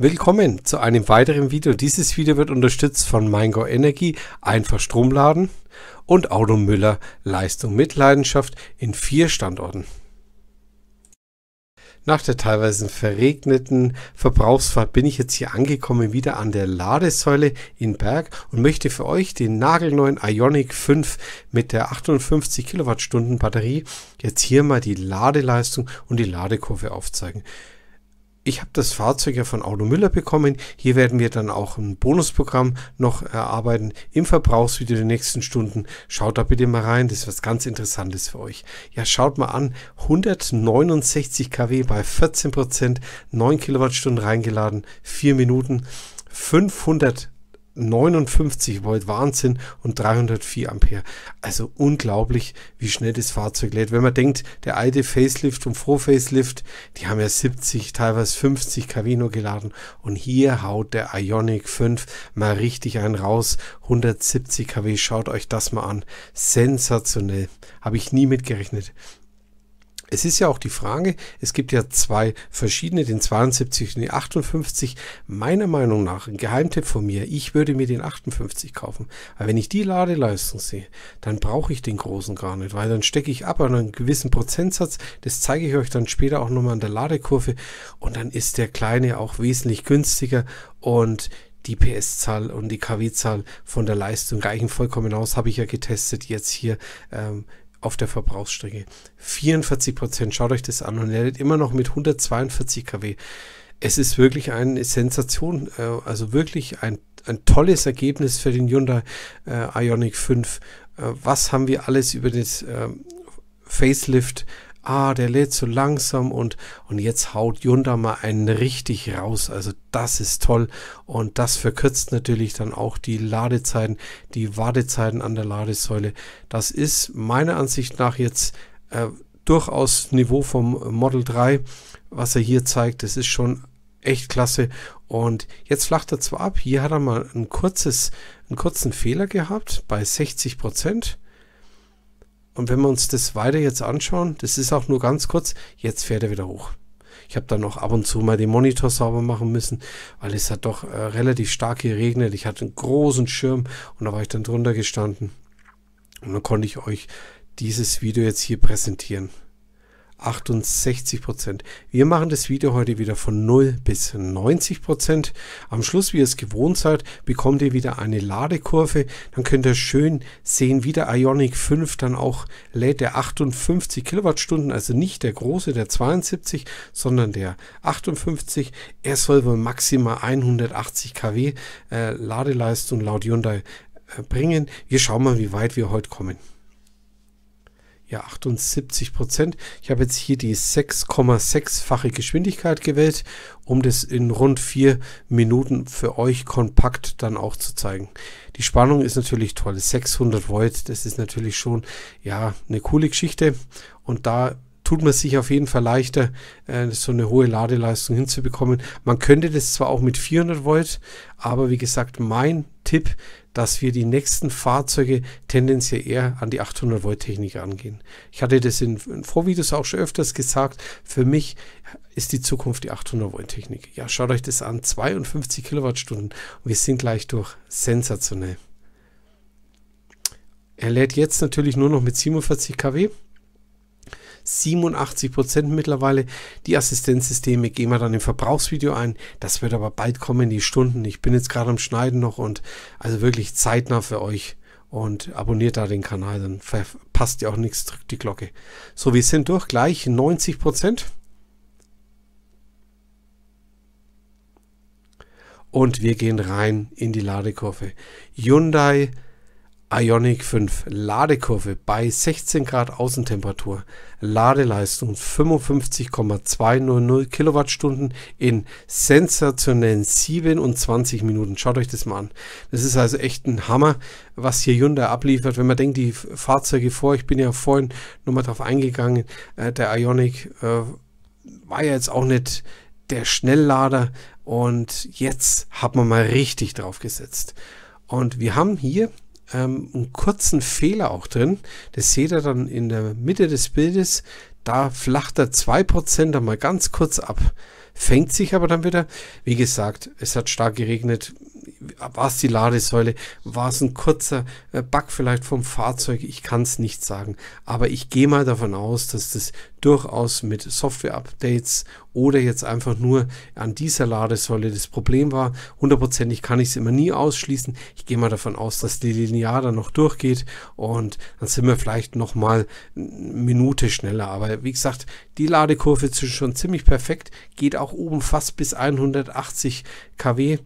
Willkommen zu einem weiteren Video. Dieses Video wird unterstützt von Mango Energy, einfach Stromladen und Auto Müller Leistung mit Leidenschaft in vier Standorten. Nach der teilweise verregneten Verbrauchsfahrt bin ich jetzt hier angekommen, wieder an der Ladesäule in Berg und möchte für euch den nagelneuen Ionic 5 mit der 58 Kilowattstunden Batterie jetzt hier mal die Ladeleistung und die Ladekurve aufzeigen ich habe das Fahrzeug ja von Auto Müller bekommen. Hier werden wir dann auch ein Bonusprogramm noch erarbeiten im Verbrauchsvideo der nächsten Stunden. Schaut da bitte mal rein, das ist was ganz Interessantes für euch. Ja, schaut mal an, 169 kW bei 14 Prozent, 9 Kilowattstunden reingeladen, 4 Minuten, 500 59 Volt Wahnsinn und 304 Ampere. Also unglaublich, wie schnell das Fahrzeug lädt. Wenn man denkt, der alte Facelift und Vor-Facelift, die haben ja 70, teilweise 50 kW nur geladen. Und hier haut der Ionic 5 mal richtig einen raus. 170 kW, schaut euch das mal an. Sensationell. Habe ich nie mitgerechnet. Es ist ja auch die Frage, es gibt ja zwei verschiedene, den 72 und den 58. Meiner Meinung nach, ein Geheimtipp von mir, ich würde mir den 58 kaufen. Weil wenn ich die Ladeleistung sehe, dann brauche ich den großen gar nicht, weil dann stecke ich ab an einen gewissen Prozentsatz. Das zeige ich euch dann später auch nochmal an der Ladekurve. Und dann ist der kleine auch wesentlich günstiger und die PS-Zahl und die KW-Zahl von der Leistung reichen vollkommen aus. Habe ich ja getestet jetzt hier ähm, auf der Verbrauchsstrecke. 44 Prozent, schaut euch das an und werdet immer noch mit 142 kW. Es ist wirklich eine Sensation, äh, also wirklich ein, ein tolles Ergebnis für den Hyundai äh, Ionic 5. Äh, was haben wir alles über das Facelift ah, der lädt so langsam und, und jetzt haut Hyundai mal einen richtig raus. Also das ist toll und das verkürzt natürlich dann auch die Ladezeiten, die Wartezeiten an der Ladesäule. Das ist meiner Ansicht nach jetzt äh, durchaus Niveau vom Model 3, was er hier zeigt. Das ist schon echt klasse. Und jetzt flacht er zwar ab. Hier hat er mal ein kurzes, einen kurzen Fehler gehabt bei 60 Prozent. Und wenn wir uns das weiter jetzt anschauen, das ist auch nur ganz kurz, jetzt fährt er wieder hoch. Ich habe dann noch ab und zu mal den Monitor sauber machen müssen, weil es hat doch äh, relativ stark geregnet. Ich hatte einen großen Schirm und da war ich dann drunter gestanden. Und dann konnte ich euch dieses Video jetzt hier präsentieren. 68 Prozent. Wir machen das Video heute wieder von 0 bis 90 Prozent. Am Schluss, wie ihr es gewohnt seid, bekommt ihr wieder eine Ladekurve. Dann könnt ihr schön sehen, wie der Ionic 5 dann auch lädt. Der 58 Kilowattstunden, also nicht der große, der 72, sondern der 58. Er soll wohl maximal 180 kW äh, Ladeleistung laut Hyundai äh, bringen. Wir schauen mal, wie weit wir heute kommen ja 78 Prozent. Ich habe jetzt hier die 6,6-fache Geschwindigkeit gewählt, um das in rund vier Minuten für euch kompakt dann auch zu zeigen. Die Spannung ist natürlich toll, 600 Volt, das ist natürlich schon ja eine coole Geschichte und da tut man sich auf jeden Fall leichter, äh, so eine hohe Ladeleistung hinzubekommen. Man könnte das zwar auch mit 400 Volt, aber wie gesagt, mein Tipp, dass wir die nächsten Fahrzeuge tendenziell eher an die 800 Volt Technik angehen. Ich hatte das in, Vorvideos auch schon öfters gesagt. Für mich ist die Zukunft die 800 Volt Technik. Ja, schaut euch das an. 52 Kilowattstunden. Und wir sind gleich durch. Sensationell. Er lädt jetzt natürlich nur noch mit 47 kW. 87 Prozent mittlerweile. Die Assistenzsysteme gehen wir dann im Verbrauchsvideo ein. Das wird aber bald kommen die Stunden. Ich bin jetzt gerade am Schneiden noch und also wirklich zeitnah für euch. Und abonniert da den Kanal, dann verpasst ihr auch nichts, drückt die Glocke. So, wir sind durch, gleich 90 Prozent. Und wir gehen rein in die Ladekurve. Hyundai Ionic 5 Ladekurve bei 16 Grad Außentemperatur, Ladeleistung 55,200 Kilowattstunden in sensationellen 27 Minuten. Schaut euch das mal an. Das ist also echt ein Hammer, was hier Hyundai abliefert. Wenn man denkt, die Fahrzeuge vor, ich bin ja vorhin nochmal drauf eingegangen, äh, der Ionic äh, war ja jetzt auch nicht der Schnelllader und jetzt hat man mal richtig drauf gesetzt. Und wir haben hier ähm, einen kurzen Fehler auch drin. Das seht ihr dann in der Mitte des Bildes. Da flacht er 2% einmal ganz kurz ab. Fängt sich aber dann wieder. Wie gesagt, es hat stark geregnet war es die Ladesäule, war es ein kurzer äh, Bug vielleicht vom Fahrzeug, ich kann es nicht sagen. Aber ich gehe mal davon aus, dass das durchaus mit Software-Updates oder jetzt einfach nur an dieser Ladesäule das Problem war. Hundertprozentig kann ich es immer nie ausschließen. Ich gehe mal davon aus, dass die Linear dann noch durchgeht und dann sind wir vielleicht nochmal eine Minute schneller. Aber wie gesagt, die Ladekurve ist schon ziemlich perfekt, geht auch oben fast bis 180 kW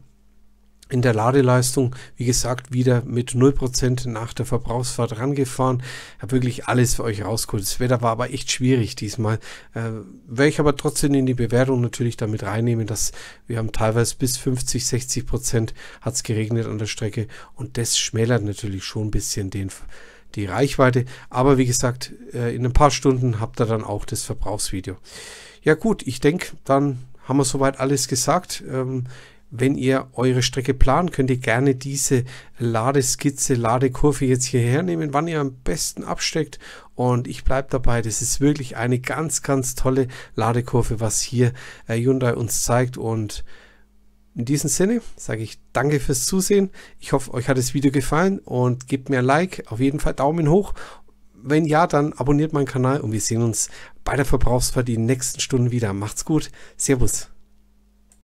in der Ladeleistung, wie gesagt, wieder mit 0% nach der Verbrauchsfahrt rangefahren. Habe wirklich alles für euch rausgeholt. Das Wetter war aber echt schwierig diesmal. Äh, Werde ich aber trotzdem in die Bewertung natürlich damit reinnehmen, dass wir haben teilweise bis 50, 60 Prozent hat es geregnet an der Strecke und das schmälert natürlich schon ein bisschen den die Reichweite. Aber wie gesagt, äh, in ein paar Stunden habt ihr dann auch das Verbrauchsvideo. Ja gut, ich denke, dann haben wir soweit alles gesagt. Ähm, wenn ihr eure Strecke plant, könnt ihr gerne diese Ladeskizze, Ladekurve jetzt hierher nehmen, wann ihr am besten absteckt. Und ich bleibe dabei, das ist wirklich eine ganz, ganz tolle Ladekurve, was hier äh, Hyundai uns zeigt. Und in diesem Sinne sage ich danke fürs Zusehen. Ich hoffe, euch hat das Video gefallen und gebt mir ein Like, auf jeden Fall Daumen hoch. Wenn ja, dann abonniert meinen Kanal und wir sehen uns bei der Verbrauchsfahrt die nächsten Stunden wieder. Macht's gut. Servus.